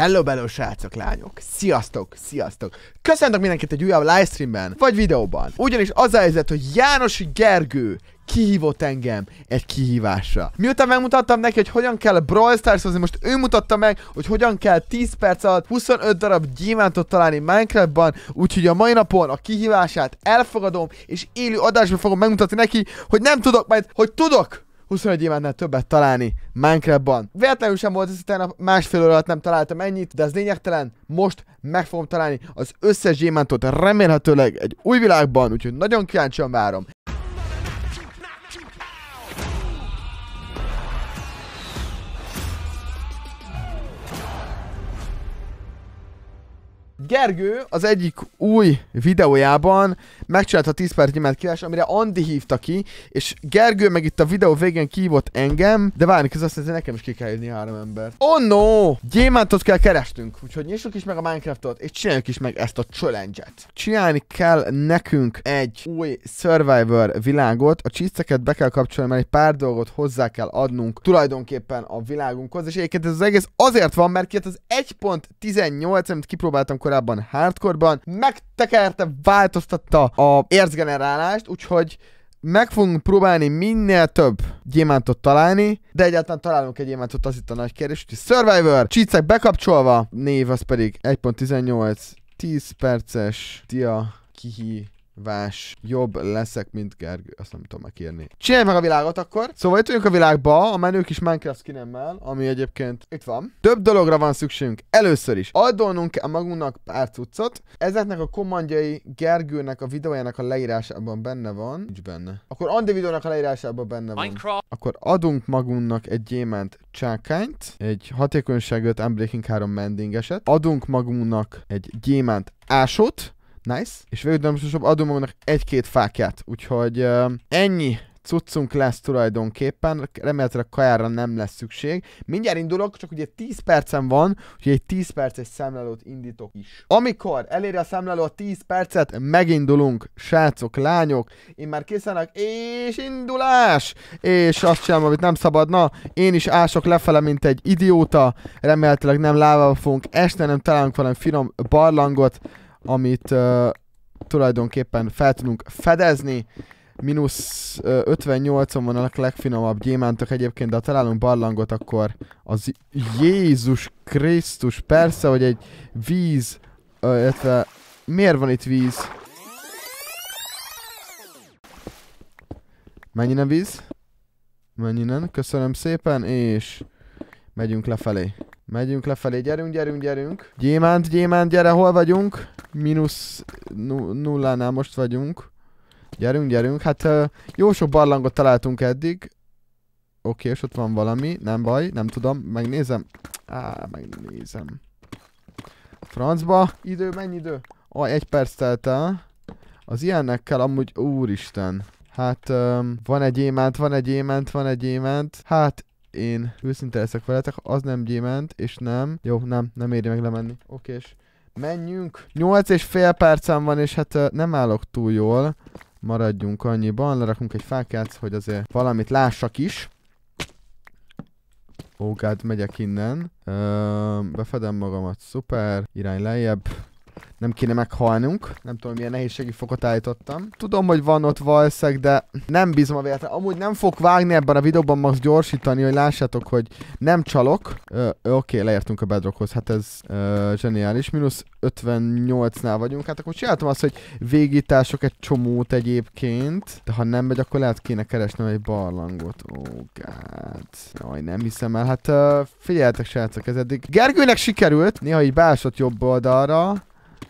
Hello, bello, srácok, lányok! Sziasztok, sziasztok! Köszöntök mindenkit egy újabb livestreamben, vagy videóban. Ugyanis az a helyzet, hogy János Gergő kihívott engem egy kihívásra. Miután megmutattam neki, hogy hogyan kell Brawl stars most ő mutatta meg, hogy hogyan kell 10 perc alatt 25 darab gyémántot találni Minecraftban, úgyhogy a mai napon a kihívását elfogadom, és élő adásban fogom megmutatni neki, hogy nem tudok, majd hogy tudok 21 évadnál többet találni Minecraftban. Véletlenül sem volt ez a másfél óra alatt nem találtam ennyit, de ez lényegtelen, most meg fogom találni az összes gyémántot remélhetőleg egy új világban, úgyhogy nagyon kíváncsian várom. Gergő az egyik új videójában megcsinálta a 10 perc nyilvánt kívás, amire Andi hívta ki, és Gergő meg itt a videó végén kívott engem, de várni ez azt mondja, nekem is ki kell jönni három ember. Oh no! Gyémántot kell kerestünk, úgyhogy nyissuk is meg a Minecraftot, és csináljuk is meg ezt a challenge-et. Csinálni kell nekünk egy új Survivor világot, a csiszteket be kell kapcsolni, mert egy pár dolgot hozzá kell adnunk tulajdonképpen a világunkhoz, és egyébként ez az egész azért van, mert ki az 1.18, amit kipróbáltam korábban, korábban hardcoreban, megtekerte, változtatta a érzgenerálást, úgyhogy meg fogunk próbálni minél több gyémántot találni, de egyáltalán találunk egy gyémántot, az itt a nagy kérdés. Úgyhogy Survivor, csícek bekapcsolva, név az pedig 1.18, 10 perces, dia, kihi, vás, jobb leszek, mint Gergő. Azt nem tudom megírni. Csinálj meg a világot akkor. Szóval itt vagyunk a világba, a menők is Minecraft skinemmel, ami egyébként itt van. Több dologra van szükségünk. Először is adolnunk a magunknak pár cuccot. Ezeknek a kommandjai Gergőnek a videójának a leírásában benne van. Nincs benne. Akkor Andi videónak a leírásában benne van. Minecraft. Akkor adunk magunknak egy gyémánt csákányt, egy hatékonyságot Unbreaking 3 mendingeset. Adunk magunknak egy gyémánt ásót, Nice. És végül nem most adom annak egy-két fákját, úgyhogy uh, ennyi cuccunk lesz tulajdonképpen, remélhetőleg kajára nem lesz szükség. Mindjárt indulok, csak ugye 10 percem van, úgyhogy egy 10 perces számlálót indítok is. Amikor eléri a számláló a 10 percet, megindulunk, srácok, lányok, én már készenek, és indulás! És azt sem, amit nem szabadna, én is ások lefele, mint egy idióta, remélhetőleg nem lávába fogunk este, nem találunk valami finom barlangot, amit uh, tulajdonképpen fel tudunk fedezni. Minusz uh, 58-on van a legfinomabb gyémántok egyébként, de ha találunk barlangot, akkor az Jézus Krisztus, persze, hogy egy víz, uh, illetve miért van itt víz? Mennyi nem víz? Mennyi nem? Köszönöm szépen, és megyünk lefelé. Megyünk lefelé, gyerünk, gyerünk, gyerünk. Gyémánt, gyémánt, gyere, hol vagyunk? mínusz nullánál most vagyunk. Gyerünk, gyerünk. Hát jó sok barlangot találtunk eddig. Oké, okay, és ott van valami. Nem baj, nem tudom. Megnézem. Á, megnézem. Francba. Idő, mennyi idő? Ó, oh, egy perc telt el. Az ilyenekkel amúgy, úristen. Hát, um, van egy ément, van egy ément, van egy ément. Hát, én őszinte leszek veletek, az nem gyémánt, és nem. Jó, nem, nem éri meg lemenni. Oké, és menjünk. 8 és fél percem van, és hát nem állok túl jól. Maradjunk annyiban, lerakunk egy fákát, hogy azért valamit lássak is. Ó, oh megyek innen. Ö, befedem magamat, szuper. Irány lejjebb nem kéne meghalnunk. Nem tudom, milyen nehézségi fokot állítottam. Tudom, hogy van ott valszeg, de nem bízom a véletlen. Amúgy nem fog vágni ebben a videóban, max gyorsítani, hogy lássátok, hogy nem csalok. oké, okay, leértünk a bedrockhoz, hát ez ö, zseniális. Minusz 58-nál vagyunk, hát akkor csináltam azt, hogy végítások egy csomót egyébként. De ha nem megy, akkor lehet kéne keresnem egy barlangot. Ó, oh, God. Jaj, nem hiszem el. Hát ö, figyeltek, srácok, ez eddig. Gergőnek sikerült, néha így beásott jobb oldalra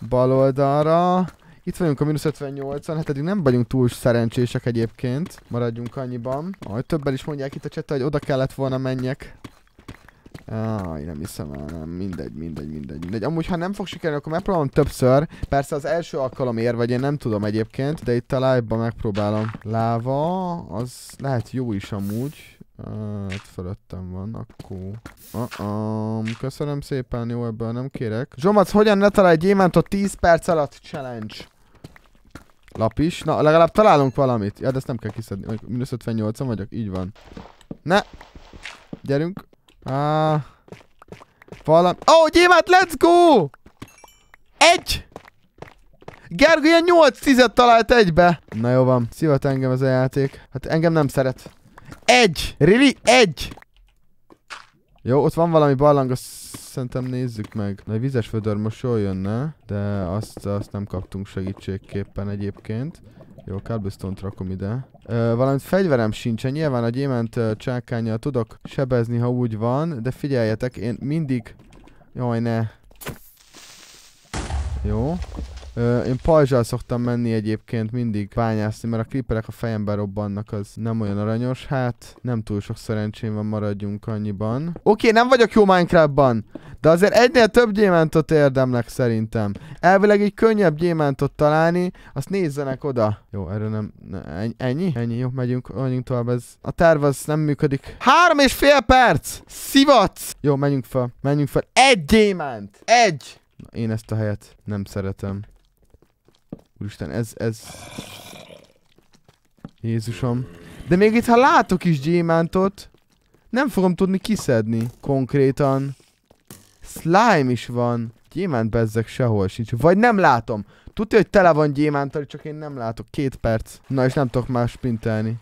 bal oldalra. Itt vagyunk a mínusz 58-an, hát eddig nem vagyunk túl szerencsések egyébként. Maradjunk annyiban. Ahogy többen is mondják itt a csata, hogy oda kellett volna menjek. Aj, nem hiszem el, nem. Mindegy, mindegy, mindegy, mindegy. Amúgy, ha nem fog sikerülni, akkor megpróbálom többször. Persze az első alkalom ér, vagy én nem tudom egyébként, de itt a live-ban megpróbálom. Láva, az lehet jó is amúgy. Hát fölöttem van, akkor... Uh -um. Köszönöm szépen, jó, ebből nem kérek. Zsomac, hogyan ne találj gyémántot 10 perc alatt? Challenge. Lap is. Na, legalább találunk valamit. Ja, de ezt nem kell kiszedni. Minusz 58 vagyok, így van. Ne! Gyerünk. Ah. Valam. Ó, oh, gyémánt, let's go! Egy! Gergő ilyen 8 10 talált egybe. Na jó van, szívat engem ez a játék. Hát engem nem szeret. Egy! Really? Egy! Jó, ott van valami barlang, azt szerintem nézzük meg. Na, egy vizes födör most jól jönne, de azt, azt nem kaptunk segítségképpen egyébként. Jó, cobblestone-t rakom ide. Ö, valamint fegyverem sincsen, nyilván a gyémánt ö, csákányjal tudok sebezni, ha úgy van, de figyeljetek, én mindig... Jaj, ne. Jó. Én pajzsal szoktam menni egyébként mindig bányászni, mert a kriperek a fejembe robbannak, az nem olyan aranyos. Hát nem túl sok szerencsém van, maradjunk annyiban. Oké, okay, nem vagyok jó Minecraftban, de azért egynél több gyémántot érdemlek szerintem. Elvileg egy könnyebb gyémántot találni, azt nézzenek oda. Jó, erről nem... Ne, ennyi? Ennyi, jó, megyünk, menjünk tovább, ez... A terv az nem működik. Három és fél perc! Szivac! Jó, menjünk fel, menjünk fel. Egy gyémánt! Egy! Na, én ezt a helyet nem szeretem. Úristen, ez, ez... Jézusom. De még itt, ha látok is gyémántot, nem fogom tudni kiszedni konkrétan. Slime is van. Gyémánt bezzek sehol sincs. Vagy nem látom. Tudja, hogy tele van gyémántal, csak én nem látok. Két perc. Na és nem tudok más spintelni.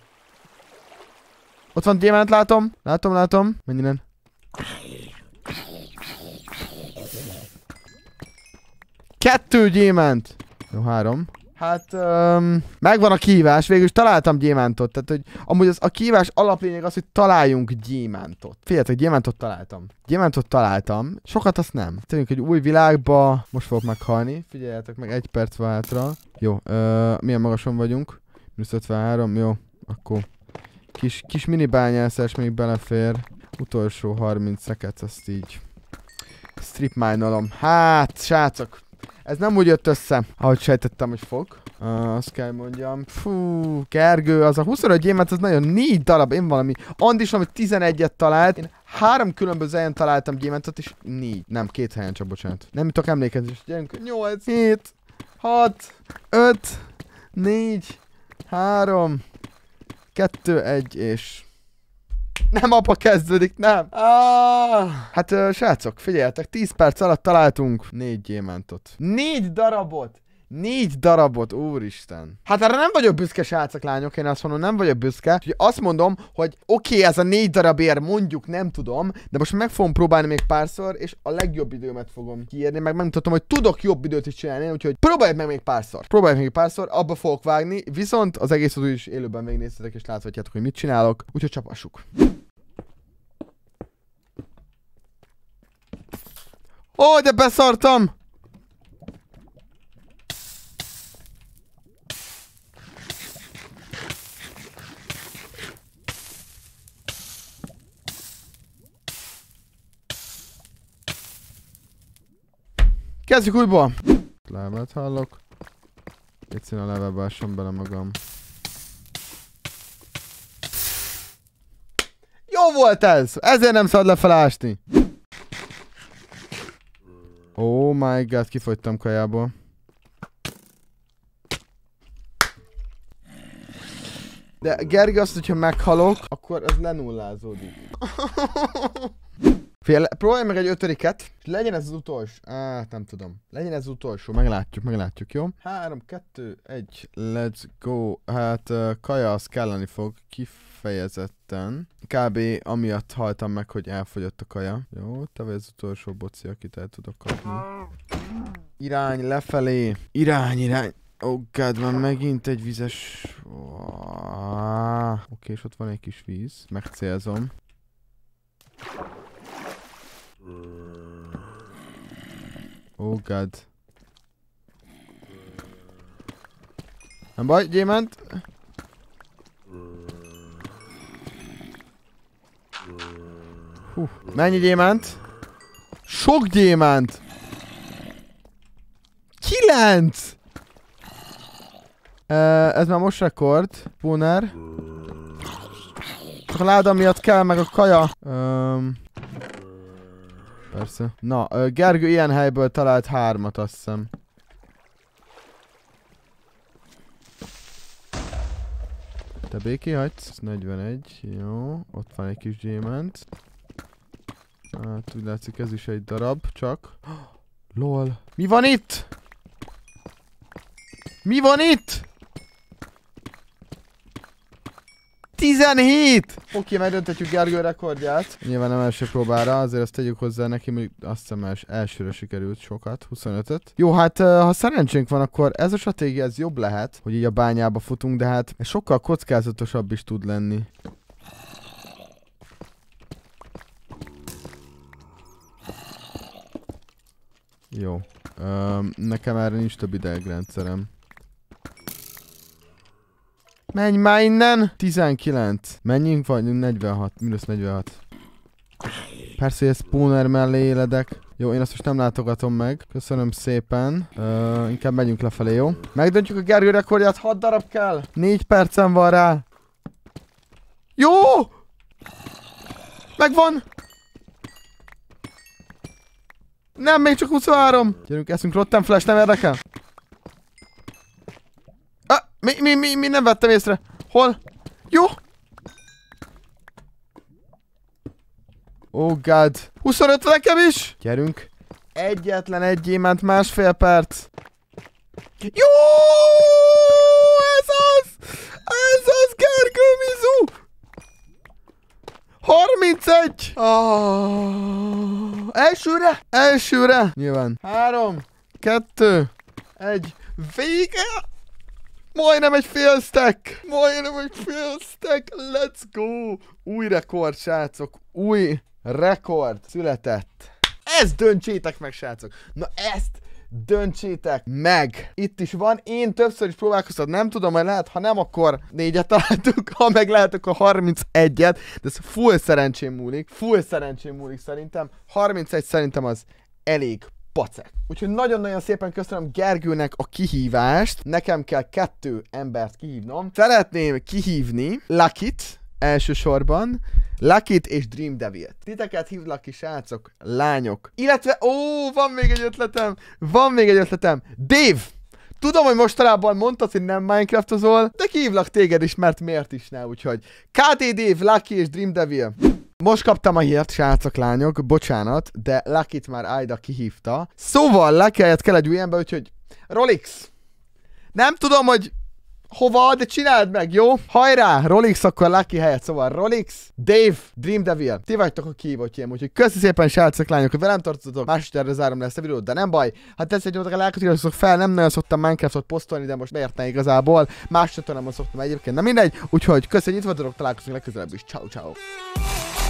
Ott van gyémánt, látom. Látom, látom. Menjen. Kettő gyémánt. Jó, három. Hát, um, megvan a kívás, végül is találtam gyémántot, tehát hogy amúgy az, a kívás alaplényeg az, hogy találjunk gyémántot. Figyeljetek, gyémántot találtam. Gyémántot találtam, sokat azt nem. Tudjunk, egy új világba, most fogok meghalni, figyeljetek meg, egy perc van hátra. Jó, uh, milyen magason vagyunk? Minusz 53, jó, akkor kis, kis mini bányászás még belefér. Utolsó 30 szeket, azt így strip Hát, srácok, ez nem úgy jött össze, ahogy sejtettem, hogy fog. Uh, azt kell mondjam. Fú, Kergő, az a 25 gyémet, az nagyon négy darab. Én valami, Andis ami 11-et talált. Én három különböző helyen találtam gyémántot, és négy. Nem, két helyen csak, bocsánat. Nem tudok emlékezni. és Gyerünk. 8, 7, 6, 5, 4, 3, 2, 1, és nem apa kezdődik, nem. Ah. Hát srácok, figyeljetek, 10 perc alatt találtunk négy gyémántot. Négy darabot! Négy darabot, úristen. Hát erre nem vagyok büszke, srácok, lányok, én azt mondom, nem vagyok büszke. Úgyhogy azt mondom, hogy oké, okay, ez a négy darab ér, mondjuk nem tudom, de most meg fogom próbálni még párszor, és a legjobb időmet fogom kiírni, meg megmutatom, hogy tudok jobb időt is csinálni, úgyhogy próbálj meg még párszor. Próbálj meg párszor, abba fogok vágni, viszont az egész úgy is élőben megnéztetek, és láthatjátok, hogy mit csinálok, úgyhogy csapassuk. Ó, oh, de beszartam! Kezdjük újból! Levet hallok. Egyszerűen a levebe ásom bele magam. Jó volt ez! Ezért nem szabad lefelásni! Oh my god, kifogytam kajából. De Gergi azt, hogyha meghalok, akkor ez lenullázódik. Fél, próbálj meg egy ötödiket, legyen ez az utolsó. Hát nem tudom. Legyen ez az utolsó, meglátjuk, meglátjuk, jó? 3, 2, 1, let's go. Hát uh, kaja az kelleni fog kifejezetten. Kb. amiatt haltam meg, hogy elfogyott a kaja. Jó, te vagy az utolsó boci, akit el tudok kapni. Irány lefelé. Irány, irány. Oh god, van megint egy vizes... Oh, Oké, okay, és ott van egy kis víz. Megcélzom. Oh god. Nem baj, gyémánt. Hú, mennyi gyémánt? Sok gyémánt! Kilenc! Uh, ez már most rekord, Puner. Csak a láda miatt kell meg a kaja. Um, Persze. Na, Gergő ilyen helyből talált hármat, azt hiszem. Te béki hagysz, 41, jó, ott van egy kis gyémánt. Hát úgy látszik ez is egy darab, csak. LOL. Mi van itt? Mi van itt? 17! Oké, megdöntetjük Gergő rekordját. Nyilván nem első próbára, azért azt tegyük hozzá neki, hogy azt hiszem els, elsőre sikerült sokat, 25-öt. Jó, hát ha szerencsénk van, akkor ez a stratégia ez jobb lehet, hogy így a bányába futunk, de hát ez sokkal kockázatosabb is tud lenni. Jó. Ö, nekem erre nincs több idegrendszerem. Menj már innen! 19. Menjünk vagy? 46. Minusz 46. Persze, hogy ez spawner mellé éledek. Jó, én azt most nem látogatom meg. Köszönöm szépen. Ö, inkább megyünk lefelé, jó? Megdöntjük a Gergő rekordját, 6 darab kell. 4 percen van rá. Jó! Megvan! Nem, még csak 23! Gyerünk, eszünk Rotten Flash, nem érdekel? Mi, mi, mi, mi nem vettem észre? Hol? Jó! Oh god. 25 nekem is? Gyerünk. Egyetlen egy gyémánt másfél perc. Jó! Ez az! Ez az, Gergő Mizu! 31! Oh. Ah. Elsőre! Elsőre! Nyilván. 3, 2, 1, Vége! Majdnem egy fél stack! Majdnem egy fél stack! Let's go! Új rekord, srácok! Új rekord született! Ezt döntsétek meg, srácok! Na ezt döntsétek meg! Itt is van, én többször is próbálkoztam, nem tudom, hogy lehet, ha nem, akkor négyet találtuk, ha meg lehet, akkor 31-et, de ez full szerencsém múlik, full szerencsém múlik szerintem, 31 szerintem az elég pacek. Úgyhogy nagyon-nagyon szépen köszönöm Gergőnek a kihívást. Nekem kell kettő embert kihívnom. Szeretném kihívni Lakit elsősorban, Lakit és Dream Devil-t. Titeket hívlak ki srácok, lányok. Illetve, ó, van még egy ötletem, van még egy ötletem. Dave! Tudom, hogy mostanában mondtad, hogy nem Minecraftozol, de kihívlak téged is, mert miért is ne, úgyhogy KTD, Lucky és Dream Devil. Most kaptam a hírt, srácok, lányok, bocsánat, de Lakit már Aida kihívta. Szóval Laki helyett kell egy újembe, úgyhogy Rolix. Nem tudom, hogy hova, de csináld meg, jó? Hajrá, Rolix, akkor Lucky helyett, szóval Rolix, Dave, Dream Devil, ti vagytok a kihívottjaim, úgyhogy köszi szépen srácok, lányok, hogy velem tartozatok, másodjára zárom le ezt a videót, de nem baj, ha tetszett egy a lelket, iratkozok fel, nem nagyon szoktam Minecraftot posztolni, de most miért ne igazából, más nem szoktam egyébként, na mindegy, úgyhogy köszönjük, hogy itt vagytok, találkozunk legközelebb is, ciao ciao.